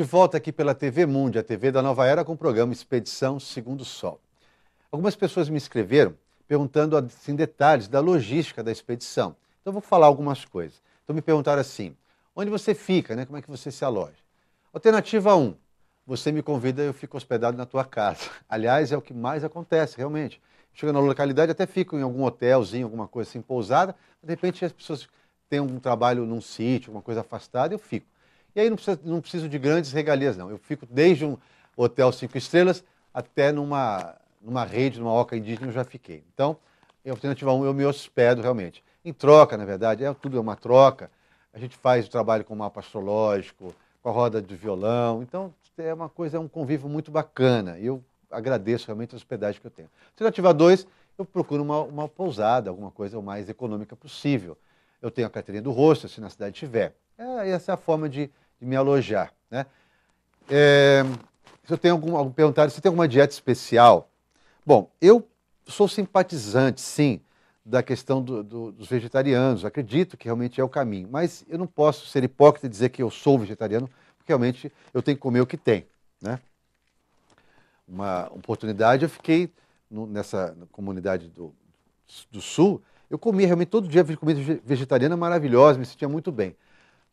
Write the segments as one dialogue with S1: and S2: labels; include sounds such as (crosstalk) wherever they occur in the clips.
S1: De volta aqui pela TV Mundi, a TV da Nova Era, com o programa Expedição Segundo Sol. Algumas pessoas me escreveram perguntando assim, detalhes da logística da expedição. Então, vou falar algumas coisas. Então, me perguntaram assim, onde você fica, né? como é que você se aloja? Alternativa 1, você me convida, eu fico hospedado na tua casa. (laughs) Aliás, é o que mais acontece, realmente. Chego na localidade, até fico em algum hotelzinho, alguma coisa assim, pousada. De repente, as pessoas têm um trabalho num sítio, alguma coisa afastada, eu fico. E aí não, precisa, não preciso de grandes regalias, não. Eu fico desde um hotel cinco estrelas até numa, numa rede, numa oca indígena, eu já fiquei. Então, em alternativa 1, um, eu me hospedo realmente. Em troca, na verdade, é tudo é uma troca. A gente faz o trabalho com o mapa astrológico, com a roda de violão. Então, é uma coisa, é um convívio muito bacana. E eu agradeço realmente a hospedagem que eu tenho. Alternativa 2, eu procuro uma, uma pousada, alguma coisa o mais econômica possível. Eu tenho a carteirinha do rosto, se na cidade tiver. É, essa é a forma de de me alojar. Né? É, se eu tenho algum, perguntado. se tem alguma dieta especial. Bom, eu sou simpatizante, sim, da questão do, do, dos vegetarianos. Acredito que realmente é o caminho, mas eu não posso ser hipócrita e dizer que eu sou vegetariano, porque realmente eu tenho que comer o que tem. Né? Uma oportunidade, eu fiquei no, nessa comunidade do, do Sul, eu comia realmente todo dia comida vegetariana maravilhosa, me sentia muito bem.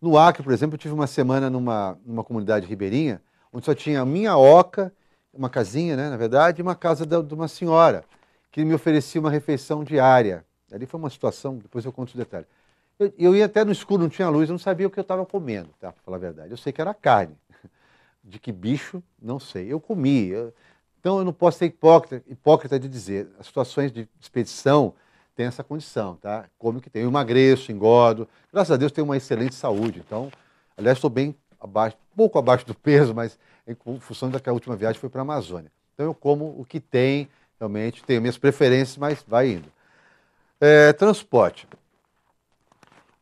S1: No Acre, por exemplo, eu tive uma semana numa, numa comunidade ribeirinha, onde só tinha a minha oca, uma casinha, né, na verdade, e uma casa da, de uma senhora, que me oferecia uma refeição diária. Ali foi uma situação, depois eu conto os detalhes. Eu, eu ia até no escuro, não tinha luz, eu não sabia o que eu estava comendo, tá, para falar a verdade. Eu sei que era carne. (laughs) De que bicho, não sei. Eu comi. Eu... Então eu não posso ser hipócrita, hipócrita de dizer. As situações de expedição, tem essa condição, tá? Como que tem? Eu emagreço, engordo. Graças a Deus tenho uma excelente saúde. Então, aliás, estou bem abaixo, pouco abaixo do peso, mas em função daquela última viagem foi para a Amazônia. Então eu como o que tem, realmente, tenho minhas preferências, mas vai indo. É, transporte.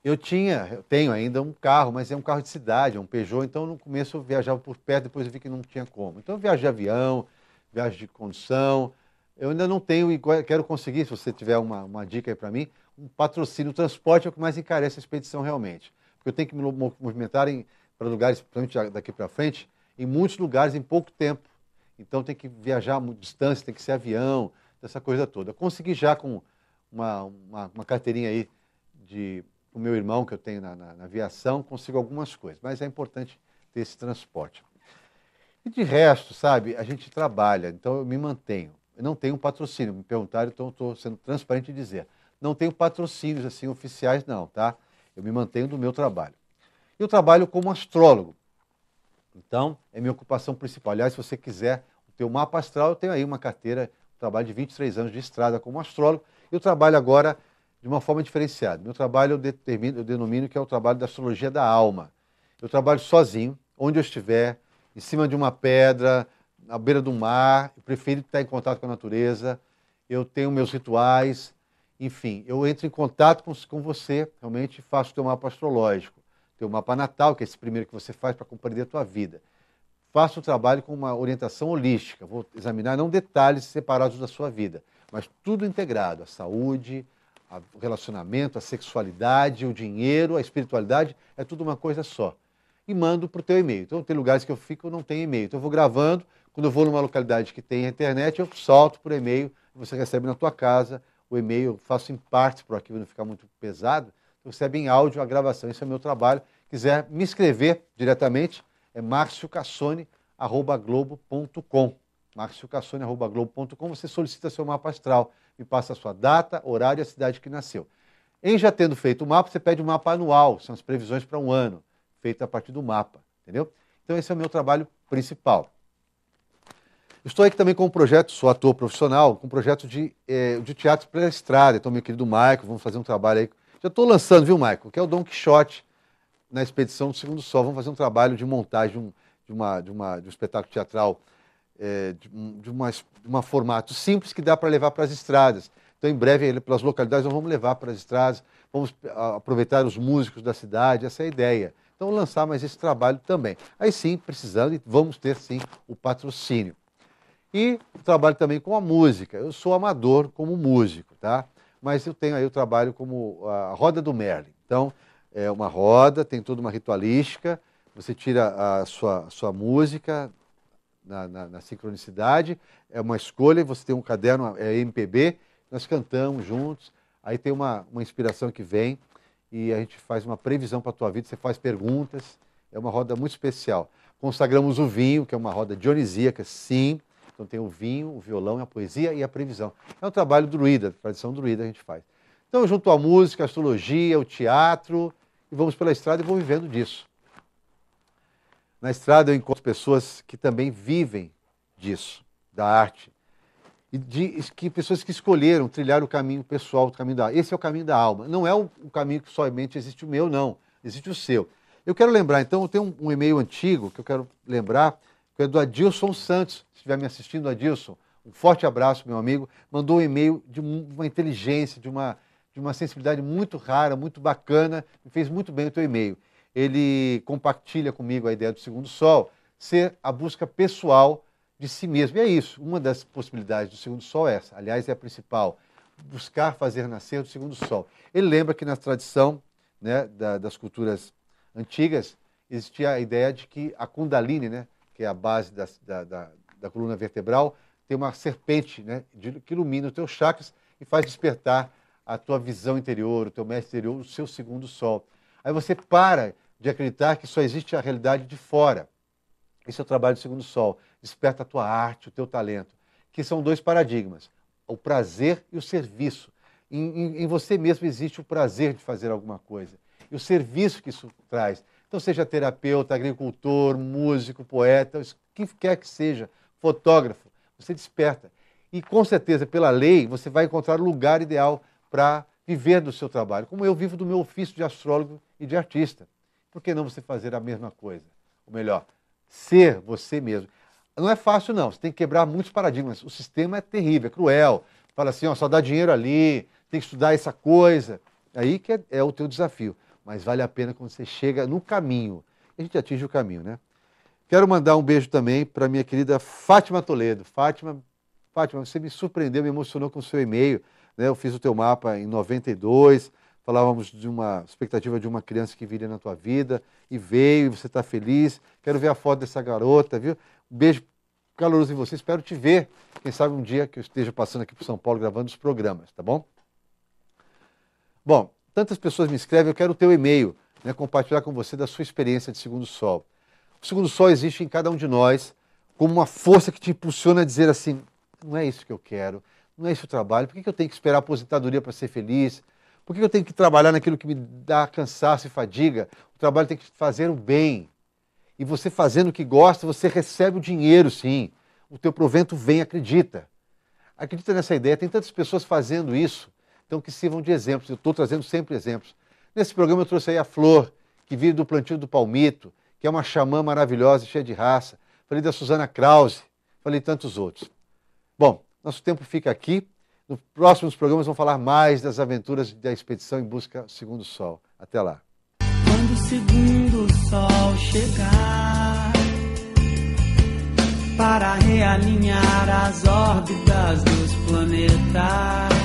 S1: Eu tinha, eu tenho ainda um carro, mas é um carro de cidade, é um Peugeot, então no começo eu viajava por perto, depois eu vi que não tinha como. Então eu viajo de avião, viajo de condução, eu ainda não tenho e quero conseguir, se você tiver uma, uma dica aí para mim, um patrocínio. O transporte é o que mais encarece a expedição realmente. Porque eu tenho que me movimentar para lugares, principalmente daqui para frente, em muitos lugares em pouco tempo. Então tem que viajar a distância, tem que ser avião, essa coisa toda. Eu consegui já com uma, uma, uma carteirinha aí de o meu irmão que eu tenho na, na, na aviação, consigo algumas coisas, mas é importante ter esse transporte. E de resto, sabe, a gente trabalha, então eu me mantenho não tenho patrocínio. Me perguntaram, então estou sendo transparente em dizer. Não tenho patrocínios assim oficiais, não, tá? Eu me mantenho do meu trabalho. Eu trabalho como astrólogo. Então, é minha ocupação principal. Aliás, se você quiser o teu mapa astral, eu tenho aí uma carteira, um trabalho de 23 anos de estrada como astrólogo. Eu trabalho agora de uma forma diferenciada. Meu trabalho eu, determino, eu denomino que é o trabalho da astrologia da alma. Eu trabalho sozinho, onde eu estiver, em cima de uma pedra, na beira do mar, eu prefiro estar em contato com a natureza, eu tenho meus rituais, enfim, eu entro em contato com, com você, realmente faço o teu mapa astrológico, teu mapa natal, que é esse primeiro que você faz para compreender a tua vida. Faço o trabalho com uma orientação holística, vou examinar não detalhes separados da sua vida, mas tudo integrado, a saúde, o relacionamento, a sexualidade, o dinheiro, a espiritualidade, é tudo uma coisa só. E mando para o teu e-mail. Então, tem lugares que eu fico não tenho e-mail. Então, eu vou gravando, quando eu vou numa localidade que tem internet, eu solto por e-mail, você recebe na tua casa o e-mail, faço em partes para o arquivo não ficar muito pesado, você recebe em áudio a gravação, Esse é meu trabalho. Quiser me escrever diretamente, é marciocassone.globo.com marciocassone.globo.com, você solicita seu mapa astral, me passa a sua data, horário e a cidade que nasceu. Em já tendo feito o mapa, você pede um mapa anual, são as previsões para um ano, feito a partir do mapa, entendeu? Então esse é o meu trabalho principal. Estou aqui também com um projeto, sou ator profissional, com um projeto de, é, de teatro pela estrada. Então, meu querido Maico, vamos fazer um trabalho aí. Já estou lançando, viu, Maico? Que é o Dom Quixote na expedição do Segundo Sol. Vamos fazer um trabalho de montagem de um, de uma, de uma, de um espetáculo teatral, é, de, de, uma, de um formato simples que dá para levar para as estradas. Então, em breve, pelas localidades, nós vamos levar para as estradas, vamos aproveitar os músicos da cidade, essa é a ideia. Então, lançar mais esse trabalho também. Aí sim, precisando, e vamos ter sim o patrocínio. E trabalho também com a música. Eu sou amador como músico, tá? Mas eu tenho aí o trabalho como ah, a roda do Merlin. Então, é uma roda, tem toda uma ritualística, você tira a sua, sua música na, na, na sincronicidade, é uma escolha, você tem um caderno, é MPB, nós cantamos juntos, aí tem uma, uma inspiração que vem e a gente faz uma previsão para a tua vida, você faz perguntas, é uma roda muito especial. Consagramos o vinho, que é uma roda dionisíaca, sim, então tem o vinho, o violão, a poesia e a previsão. É um trabalho druida, tradição druida a gente faz. Então junto à música, a astrologia, o teatro, e vamos pela estrada e vou vivendo disso. Na estrada eu encontro pessoas que também vivem disso, da arte. E de, que pessoas que escolheram trilhar o caminho pessoal, o caminho da Esse é o caminho da alma. Não é o, o caminho que somente existe o meu, não. Existe o seu. Eu quero lembrar, então, eu tenho um, um e-mail antigo que eu quero lembrar, que é do Adilson Santos, estiver me assistindo a um forte abraço, meu amigo. Mandou um e-mail de uma inteligência, de uma, de uma sensibilidade muito rara, muito bacana. Me fez muito bem o teu e-mail. Ele compartilha comigo a ideia do segundo sol ser a busca pessoal de si mesmo. E é isso. Uma das possibilidades do segundo sol é essa. Aliás, é a principal. Buscar fazer nascer o segundo sol. Ele lembra que na tradição né, da, das culturas antigas existia a ideia de que a Kundalini, né, que é a base da, da da coluna vertebral, tem uma serpente né, que ilumina os teus chakras e faz despertar a tua visão interior, o teu mestre interior, o seu segundo sol. Aí você para de acreditar que só existe a realidade de fora. Esse é o trabalho do segundo sol. Desperta a tua arte, o teu talento, que são dois paradigmas, o prazer e o serviço. Em, em, em você mesmo existe o prazer de fazer alguma coisa e o serviço que isso traz. Então, seja terapeuta, agricultor, músico, poeta, o que quer que seja, fotógrafo. Você desperta. E com certeza, pela lei, você vai encontrar o lugar ideal para viver do seu trabalho, como eu vivo do meu ofício de astrólogo e de artista. Por que não você fazer a mesma coisa? Ou melhor, ser você mesmo. Não é fácil, não. Você tem que quebrar muitos paradigmas. O sistema é terrível, é cruel. Fala assim, ó, só dá dinheiro ali, tem que estudar essa coisa. Aí que é, é o teu desafio. Mas vale a pena quando você chega no caminho. A gente atinge o caminho, né? Quero mandar um beijo também para minha querida Fátima Toledo. Fátima, Fátima, você me surpreendeu, me emocionou com o seu e-mail. Né? Eu fiz o teu mapa em 92, falávamos de uma expectativa de uma criança que viria na tua vida e veio, e você está feliz. Quero ver a foto dessa garota, viu? Um beijo caloroso em você, espero te ver. Quem sabe um dia que eu esteja passando aqui para São Paulo gravando os programas, tá bom? Bom, tantas pessoas me escrevem, eu quero o teu e-mail, né? compartilhar com você da sua experiência de Segundo Sol. O segundo sol existe em cada um de nós como uma força que te impulsiona a dizer assim: não é isso que eu quero, não é isso o trabalho, por que eu tenho que esperar a aposentadoria para ser feliz? Por que eu tenho que trabalhar naquilo que me dá cansaço e fadiga? O trabalho tem que fazer o bem. E você fazendo o que gosta, você recebe o dinheiro, sim. O teu provento vem, acredita. Acredita nessa ideia. Tem tantas pessoas fazendo isso, então que sirvam de exemplos. Eu estou trazendo sempre exemplos. Nesse programa eu trouxe aí a Flor, que vive do plantio do palmito, que é uma xamã maravilhosa, cheia de raça. Falei da Susana Krause, falei tantos outros. Bom, nosso tempo fica aqui. Nos próximos programas vamos falar mais das aventuras da expedição em busca do segundo sol. Até lá. Quando o segundo sol chegar para realinhar as órbitas dos planetas.